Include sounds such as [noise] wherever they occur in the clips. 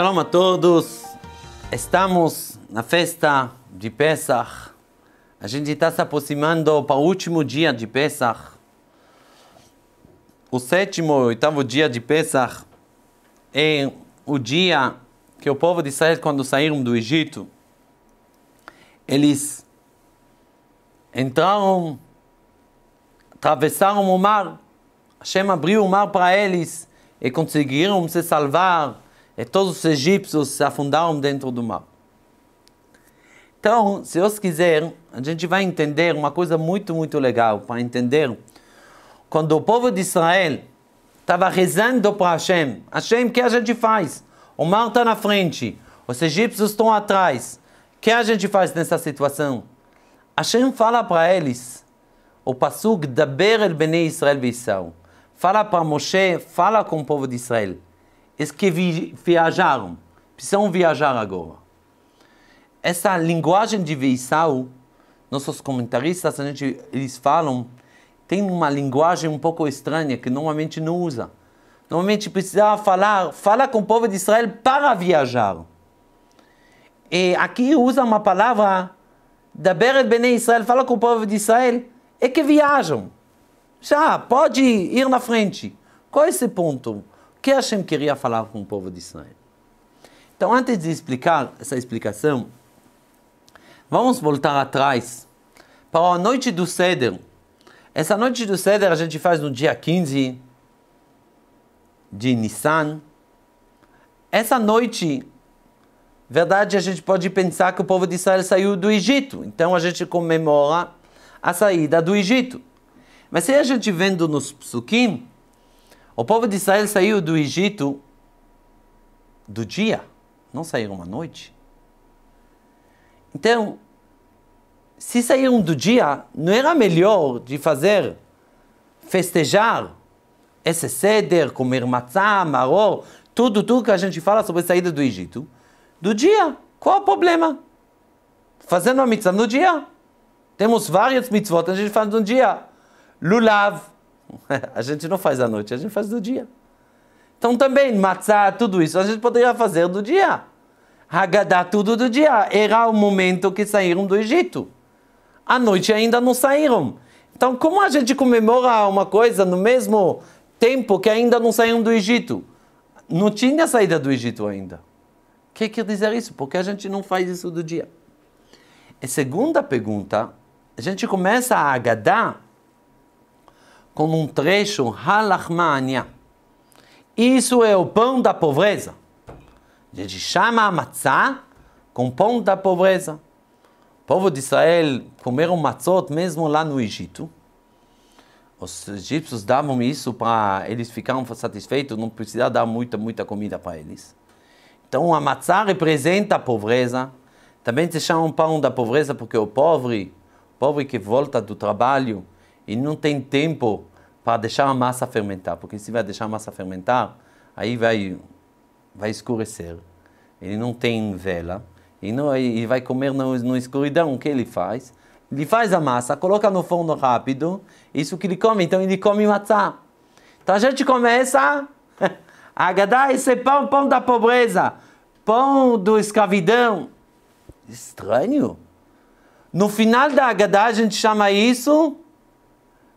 Shalom a todos. Estamos na festa de Pesach. A gente está se aproximando para o último dia de Pesach. O sétimo, oitavo dia de Pesach é o dia que o povo de Israel, quando saíram do Egito, eles entraram, atravessaram o mar. Hashem abriu o mar para eles e conseguiram se salvar e é todos os egípcios se afundaram dentro do mar. Então, se Deus quiser, a gente vai entender uma coisa muito, muito legal para entender. Quando o povo de Israel estava rezando para Hashem, Hashem, o que a gente faz? O mar está na frente, os egípcios estão atrás. O que a gente faz nessa situação? Hashem fala para eles, o Pasuk Daber el Bnei Israel Vissau. Fala para Moshe, fala com o povo de Israel. Os que vi, viajaram, precisam viajar agora. Essa linguagem de Weissau, nossos comentaristas, a gente, eles falam, tem uma linguagem um pouco estranha que normalmente não usa. Normalmente precisava falar, fala com o povo de Israel para viajar. E aqui usa uma palavra, da Beret Bene Israel, fala com o povo de Israel, é que viajam. Já, pode ir na frente. Qual é esse ponto? que Hashem queria falar com o povo de Israel. Então, antes de explicar essa explicação, vamos voltar atrás para a noite do Seder. Essa noite do Seder a gente faz no dia 15 de Nissan. Essa noite, verdade, a gente pode pensar que o povo de Israel saiu do Egito. Então a gente comemora a saída do Egito. Mas se a gente vendo nos psukim, o povo de Israel saiu do Egito do dia, não saíram à noite. Então, se saíram do dia, não era melhor de fazer, festejar esse ceder, comer matzá, maror, tudo, tudo que a gente fala sobre a saída do Egito, do dia. Qual o problema? Fazendo a mitzvah no dia. Temos várias mitzvot, a gente faz no dia. Lulav, [laughs] A gente não faz à noite, a gente faz do dia. Então também, matzah, tudo isso, a gente poderia fazer do dia. Haggadah, tudo do dia. Era o momento que saíram do Egito. À noite ainda não saíram. Então como a gente comemora uma coisa no mesmo tempo que ainda não saíram do Egito? Não tinha saída do Egito ainda. O que quer dizer isso? Porque a gente não faz isso do dia. A segunda pergunta, a gente começa a Haggadah com um trecho halachmania. Isso é o pão da pobreza. A gente chama a matzá com pão da pobreza. O povo de Israel comeram matzot mesmo lá no Egito. Os egípcios davam isso para eles ficarem satisfeitos, não precisava dar muita, muita comida para eles. Então a matzá representa a pobreza. Também se chama pão da pobreza porque o pobre, o pobre que volta do trabalho, e não tem tempo para deixar a massa fermentar, porque se vai deixar a massa fermentar, aí vai, vai escurecer. Ele não tem vela, e, não, e vai comer na, na escuridão. O que ele faz? Ele faz a massa, coloca no forno rápido, isso que ele come, então ele come matzá. Então a gente começa [laughs] a agadar esse pão, pão da pobreza, pão do escravidão. Estranho. No final da Haggadah a gente chama isso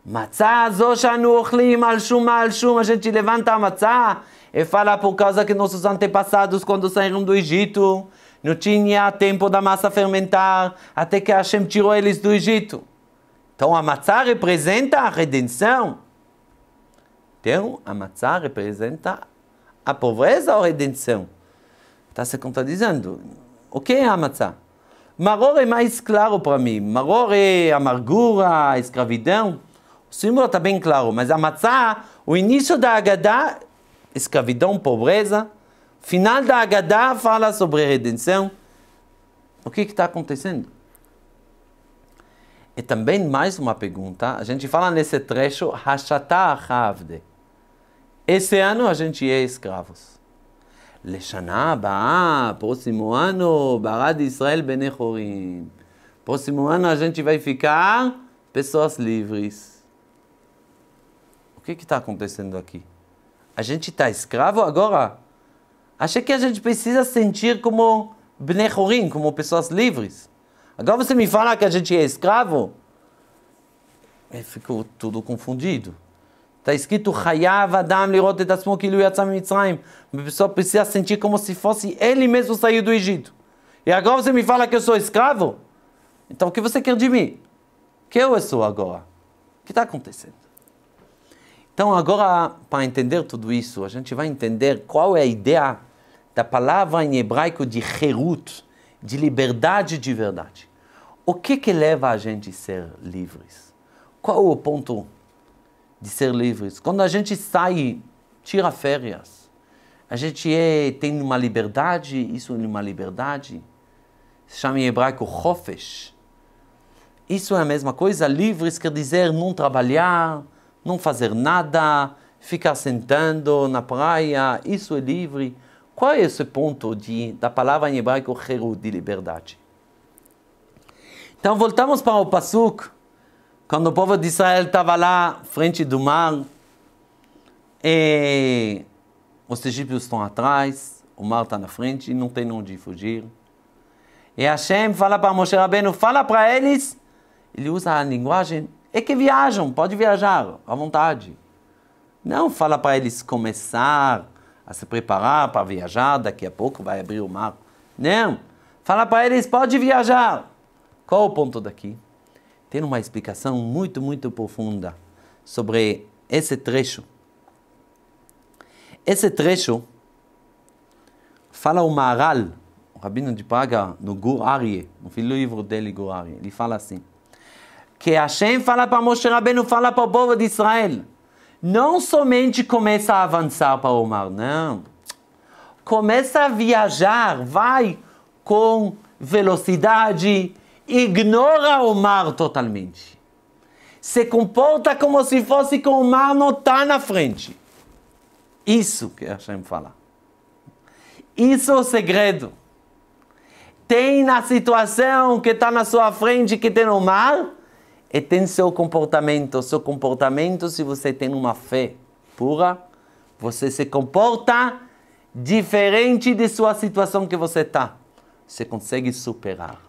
Matzá zoshanu ochlim alshum alshum. A gente levanta a matzá e fala por causa que nossos antepassados, quando saíram do Egito, não tinha tempo da massa fermentar, até que Hashem tirou eles do Egito. Então a matzá representa a redenção. Então a matzá representa a pobreza ou a redenção? Está se contradizendo. O que é a matzá? Maror é mais claro para mim. Maror é amargura, escravidão. O símbolo está bem claro, mas a matzá, o início da Agadá, escravidão, pobreza. Final da Agadá fala sobre redenção. O que está acontecendo? E também mais uma pergunta. A gente fala nesse trecho, Hashatah Havde. Esse ano a gente é escravos. לשנה הבאה, próximo ano, barad Israel בני Próximo ano a gente vai ficar pessoas livres que está acontecendo aqui? A gente está escravo agora? Acha que a gente precisa sentir como Bnechorim, como pessoas livres. Agora você me fala que a gente é escravo? E é, ficou tudo confundido. Está escrito Hayav Adam lirot A pessoa precisa sentir como se fosse ele mesmo sair do Egito. E agora você me fala que eu sou escravo? Então o que você quer de mim? Que eu sou agora? O que está acontecendo? Então, agora, para entender tudo isso, a gente vai entender qual é a ideia da palavra em hebraico de herut, de liberdade de verdade. O que que leva a gente a ser livres? Qual o ponto de ser livres? Quando a gente sai, tira férias, a gente é, tem uma liberdade, isso é uma liberdade, se chama em hebraico hofesh. Isso é a mesma coisa, livres quer dizer não trabalhar, não fazer nada, ficar sentando na praia, isso é livre. Qual é esse ponto de, da palavra em hebraico herut, de liberdade? Então voltamos para o Passuk, quando o povo de Israel estava lá, frente do mar, e os egípcios estão atrás, o mar está na frente, não tem onde fugir. E Hashem fala para Moshe Rabbeinu, fala para eles, ele usa a linguagem é que viajam, pode viajar à vontade. Não fala para eles começar a se preparar para viajar, daqui a pouco vai abrir o mar. Não. Fala para eles, pode viajar. Qual o ponto daqui? Tem uma explicação muito, muito profunda sobre esse trecho. Esse trecho fala o Maral, o rabino de Praga, no Gur Arie, no livro dele, Gur Arie. Ele fala assim: que Hashem fala para Moshe Rabbeinu, fala para o povo de Israel. Não somente começa a avançar para o mar, não. Começa a viajar, vai com velocidade, ignora o mar totalmente. Se comporta como se fosse que o mar não está na frente. Isso que Hashem fala. Isso é o segredo. Tem na situação que está na sua frente, que tem no mar, e tem seu comportamento. Seu comportamento, se você tem uma fé pura, você se comporta diferente de sua situação que você está. Você consegue superar.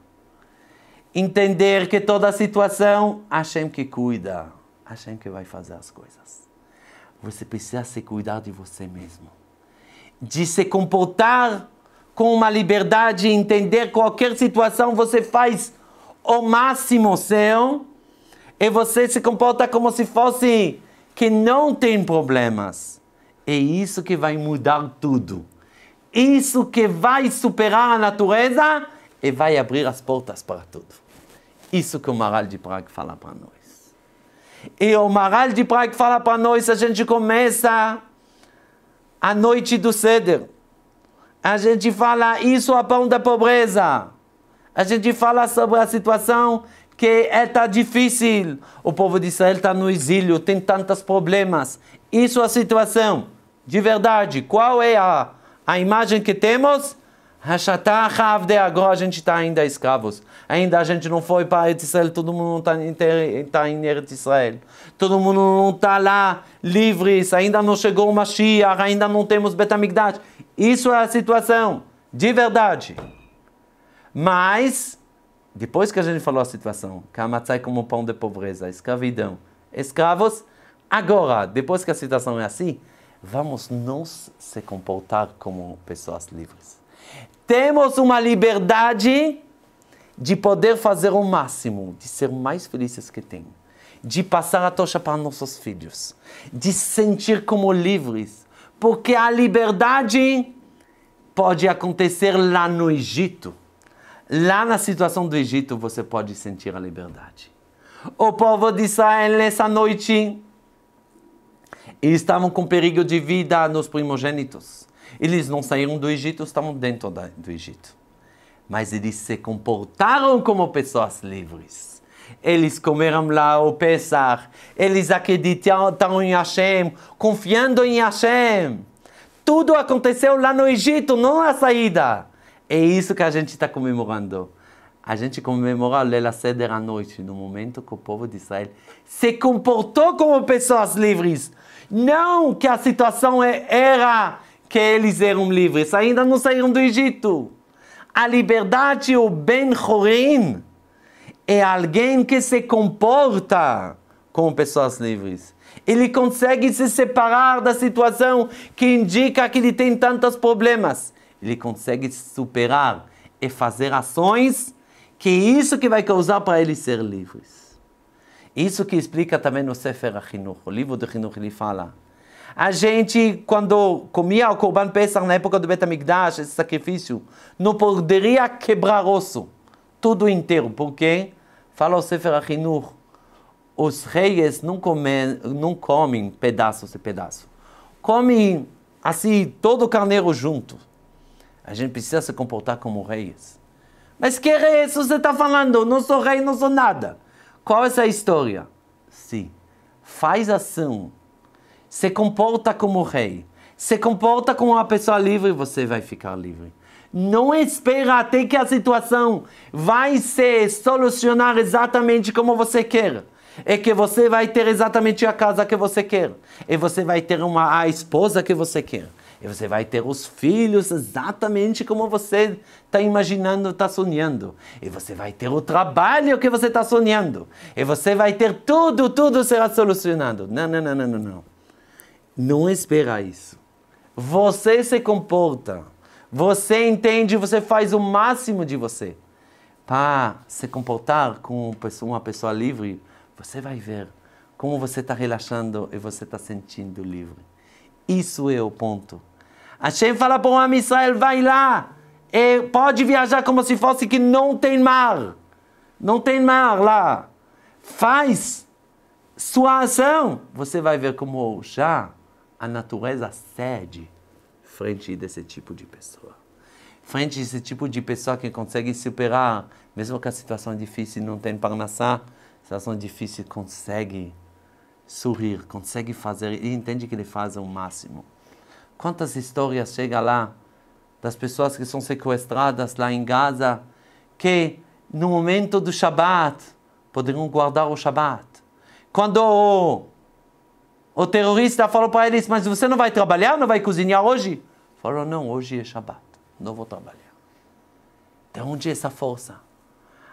Entender que toda situação, Hashem que cuida, Hashem que vai fazer as coisas. Você precisa se cuidar de você mesmo. De se comportar com uma liberdade, entender qualquer situação, você faz o máximo seu e você se comporta como se fosse que não tem problemas. É isso que vai mudar tudo. Isso que vai superar a natureza e vai abrir as portas para tudo. Isso que o Maral de Prague fala para nós. E o Maral de Prague fala para nós, a gente começa a noite do ceder. A gente fala isso a pão da pobreza. A gente fala sobre a situação que está é difícil, o povo de Israel está no exílio, tem tantos problemas. Isso é a situação. De verdade, qual é a, a imagem que temos? Agora a gente está ainda escravos. Ainda a gente não foi para Eretz Israel, todo mundo está tá em Eretz Israel. Todo mundo não está lá livres, ainda não chegou o Mashiach, ainda não temos Betamigdash. Isso é a situação, de verdade. Mas depois que a gente falou a situação, que a matzá é como pão de pobreza, escravidão, escravos, agora, depois que a situação é assim, vamos nos se comportar como pessoas livres. Temos uma liberdade de poder fazer o máximo, de ser mais felizes que tem, de passar a tocha para nossos filhos, de sentir como livres, porque a liberdade pode acontecer lá no Egito Lá na situação do Egito você pode sentir a liberdade. O povo de Israel nessa noite estavam com perigo de vida nos primogênitos. Eles não saíram do Egito, estavam dentro da, do Egito. Mas eles se comportaram como pessoas livres. Eles comeram lá o Pesach, eles acreditaram em Hashem, confiando em Hashem. Tudo aconteceu lá no Egito, não na saída. É isso que a gente está comemorando. A gente comemora o Lela Seder à noite, no momento que o povo de Israel se comportou como pessoas livres. Não que a situação é, era que eles eram livres, ainda não saíram do Egito. A liberdade, o Ben Horim, é alguém que se comporta como pessoas livres. Ele consegue se separar da situação que indica que ele tem tantos problemas ele consegue superar e fazer ações que é isso que vai causar para eles ser livres. Isso que explica também no Sefer Achinuch, o livro do Achinuch, ele fala. A gente, quando comia o Corban Pesach na época do Betamigdash, esse sacrifício, não poderia quebrar osso, tudo inteiro. porque Fala o Sefer Achinuch, os reis não comem, não comem pedaços e pedaços. Comem, assim, todo o carneiro junto. A gente precisa se comportar como reis. Mas que rei é você está falando? Não sou rei, não sou nada. Qual é essa história? Sim, faz ação. Se comporta como rei. Se comporta como uma pessoa livre, você vai ficar livre. Não espera até que a situação vai se solucionar exatamente como você quer é que você vai ter exatamente a casa que você quer, e você vai ter uma a esposa que você quer, e você vai ter os filhos exatamente como você está imaginando, está sonhando. E você vai ter o trabalho que você está sonhando. E você vai ter tudo, tudo será solucionado. Não, não, não, não, não. Não, não espera isso. Você se comporta. Você entende, você faz o máximo de você. Para se comportar como uma pessoa livre, você vai ver como você está relaxando e você está sentindo livre. Isso é o ponto. Hashem fala para o Am Israel, vai lá. E é, pode viajar como se fosse que não tem mar. Não tem mar lá. Faz sua ação. Você vai ver como já a natureza cede frente desse tipo de pessoa. Frente desse tipo de pessoa que consegue superar, mesmo que a situação é difícil, não tem parnassá, situação difícil, consegue sorrir, consegue fazer, e entende que ele faz o máximo. Quantas histórias chega lá das pessoas que são sequestradas lá em Gaza, que no momento do Shabat poderiam guardar o Shabat. Quando o, o terrorista falou para eles, mas você não vai trabalhar, não vai cozinhar hoje? Falou, não, hoje é Shabat, não vou trabalhar. De então, onde é essa força?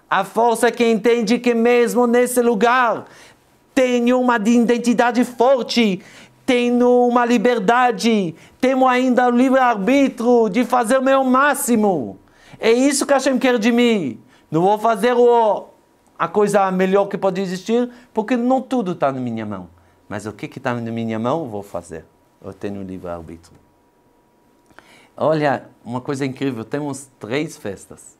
A força que entende que mesmo nesse lugar tem uma identidade forte tenho uma liberdade, tenho ainda o livre-arbítrio de fazer o meu máximo. É isso que Hashem quer de mim. Não vou fazer o, a coisa melhor que pode existir, porque não tudo está na minha mão. Mas o que está na minha mão, vou fazer. Eu tenho livre-arbítrio. Olha, uma coisa incrível, temos três festas.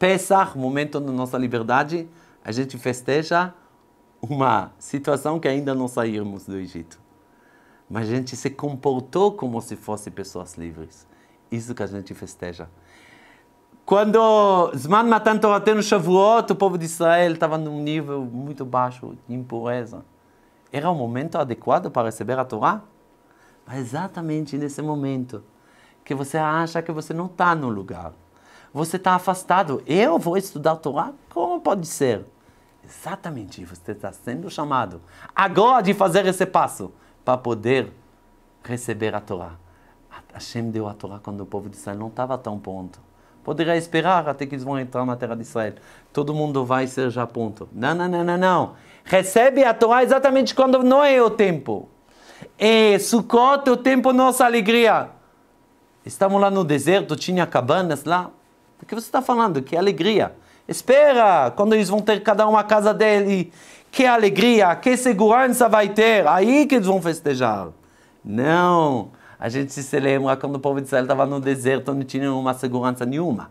Pesach, momento da nossa liberdade, a gente festeja uma situação que ainda não saímos do Egito mas a gente se comportou como se fosse pessoas livres. Isso que a gente festeja. Quando Zman Matan Torah no Shavuot, o povo de Israel estava num nível muito baixo de impureza. Era o momento adequado para receber a Torá? Mas exatamente nesse momento que você acha que você não está no lugar. Você está afastado. Eu vou estudar a Torá? Como pode ser? Exatamente, você está sendo chamado agora de fazer esse passo para poder receber a Torá. Hashem deu a Torá quando o povo de Israel não estava tão pronto. Poderia esperar até que eles vão entrar na terra de Israel. Todo mundo vai ser já pronto. Não, não, não, não, não. Recebe a Torá exatamente quando não é o tempo. É Sukkot, é o tempo nossa alegria. Estamos lá no deserto, tinha cabanas lá. O que você está falando? Que alegria. Espera, quando eles vão ter cada uma a casa dele que alegria, que segurança vai ter, aí que eles vão festejar. Não, a gente se lembra quando o povo de Israel estava no deserto, não tinha uma segurança nenhuma.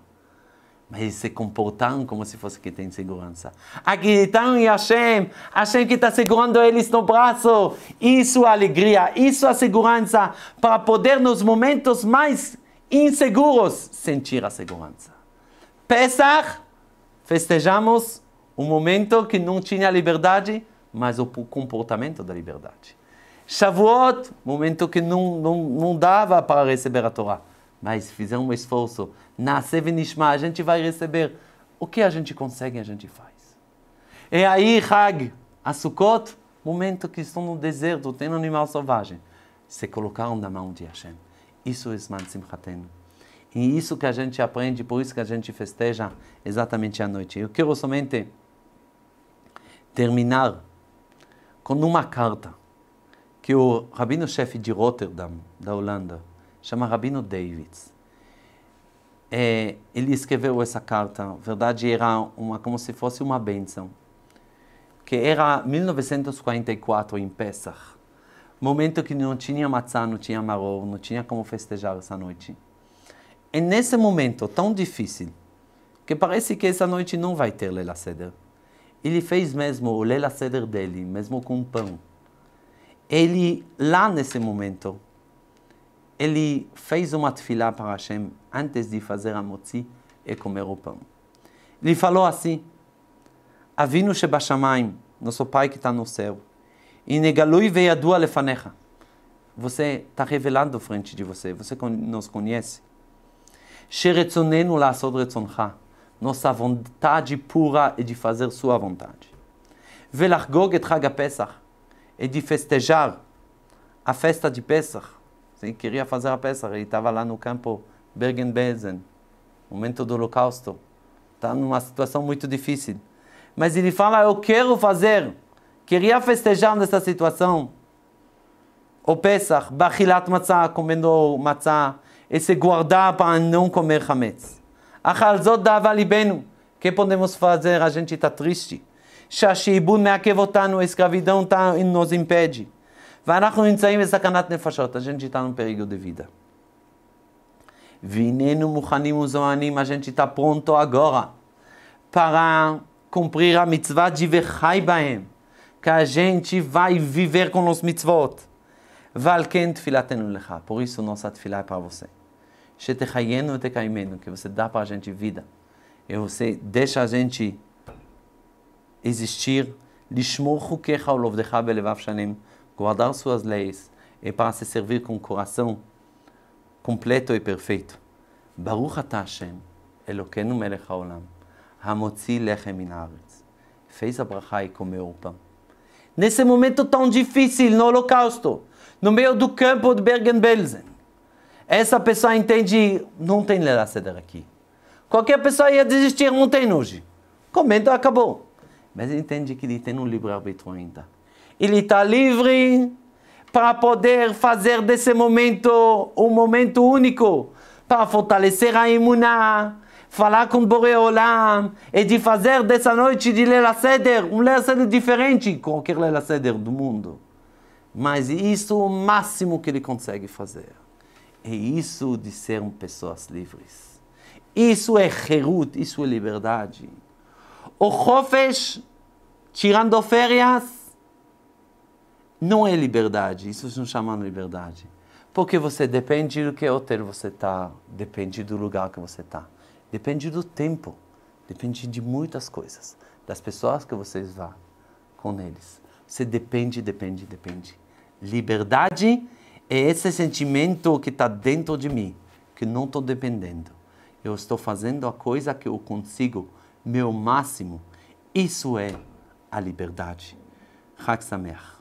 Mas eles se comportaram como se fosse que tem segurança. Acreditaram em Hashem, Hashem que está segurando eles no braço. Isso é alegria, isso é segurança, para poder nos momentos mais inseguros sentir a segurança. Pesach, festejamos um momento que não tinha liberdade, mas o comportamento da liberdade. Shavuot, momento que não, não, não dava para receber a Torá, mas fizeram um esforço. Nasce Venishma, a gente vai receber. O que a gente consegue, a gente faz. E aí, Hag, a Sukkot, momento que estão no deserto, tem um animal selvagem. Se colocaram na mão de Hashem. Isso é Isman Simchatenu. E isso que a gente aprende, por isso que a gente festeja exatamente à noite. Eu quero somente terminar com uma carta que o rabino-chefe de Rotterdam, da Holanda, chama Rabino Davids. É, ele escreveu essa carta, na verdade era uma, como se fosse uma benção, que era 1944 em Pesach, momento que não tinha matzá, não tinha maror, não tinha como festejar essa noite. E nesse momento tão difícil, que parece que essa noite não vai ter Leila Seder, ele fez mesmo o Lela Seder dele, mesmo com pão. Ele, lá nesse momento, ele fez uma tefilá para Hashem antes de fazer a motzi e comer o pão. Ele falou assim, Avinu Shebashamayim, nosso Pai que está no céu, Inegalui veyadua lefanecha. Você está revelando frente de você, você nos conhece. Sheretzonenu la retzoncha nossa vontade pura é de fazer sua vontade. Velargog et Chag Pesach é de festejar a festa de Pesach. Ele queria fazer a Pesach, ele estava lá no campo Bergen-Belsen, momento do holocausto. Está numa situação muito difícil. Mas ele fala, eu quero fazer, queria festejar nessa situação. O Pesach, Bachilat Matzah, comendo matzah, e se guardar para não comer hametz. Achalzot davalibenu. O que podemos fazer? A gente está triste. Shashibun meakevotanu. A escravidão tá, nos impede. a gente está num בסכנת de vida. פריגו דוידה. והננו a gente está pronto agora para cumprir a mitzvah de Vechai Baem, que a gente vai viver com os mitzvot. Valken tfilatenu lecha. Por isso, nossa tfilá é para você. Shetechayenu Tekaimenu, que você dá para a gente vida. E você deixa a gente existir. Lishmor Olovdecha Belevav Guardar suas leis e para se servir com o coração completo e perfeito. Baruch Ata Hashem, Elokeinu Melech Haolam, Hamotzi Lechem Min Fez a brachá e comeu o pão. Nesse momento tão difícil, no holocausto, no meio do campo de Bergen-Belsen, essa pessoa entende, não tem Leraceder aqui. Qualquer pessoa ia desistir, não tem hoje. Comenta, acabou. Mas ele entende que ele tem um livre-arbítrio ainda. Ele está livre para poder fazer desse momento um momento único para fortalecer a imuná, falar com Boreolam e de fazer dessa noite de Lela Seder um Lela Seder diferente de qualquer Lela Seder do mundo. Mas isso é o máximo que ele consegue fazer. É isso de sermos pessoas livres. Isso é herut, isso é liberdade. O Hofesh, tirando férias, não é liberdade. Isso não chamando liberdade. Porque você depende do que hotel você está, depende do lugar que você está, depende do tempo, depende de muitas coisas, das pessoas que vocês vão com eles. Você depende, depende, depende. Liberdade é esse sentimento que está dentro de mim, que não estou dependendo. Eu estou fazendo a coisa que eu consigo, meu máximo. Isso é a liberdade. Sameach.